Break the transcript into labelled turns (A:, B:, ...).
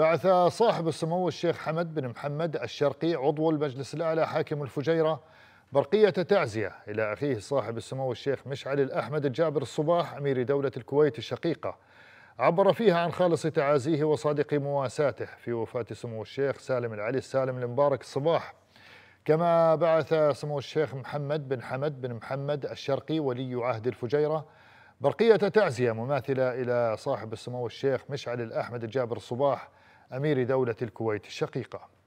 A: بعث صاحب السمو الشيخ حمد بن محمد الشرقي عضو المجلس الأعلى حاكم الفجيرة برقية تعزية إلى أخيه صاحب السمو الشيخ مشعل الأحمد الجابر الصباح أمير دولة الكويت الشقيقة عبر فيها عن خالص تعازيه وصادق مواساته في وفاة سمو الشيخ سالم العلي السالم المبارك الصباح كما بعث سمو الشيخ محمد بن حمد بن محمد الشرقي ولي عهد الفجيرة برقية تعزية مماثلة إلى صاحب السمو الشيخ مشعل الأحمد الجابر الصباح أمير دولة الكويت الشقيقة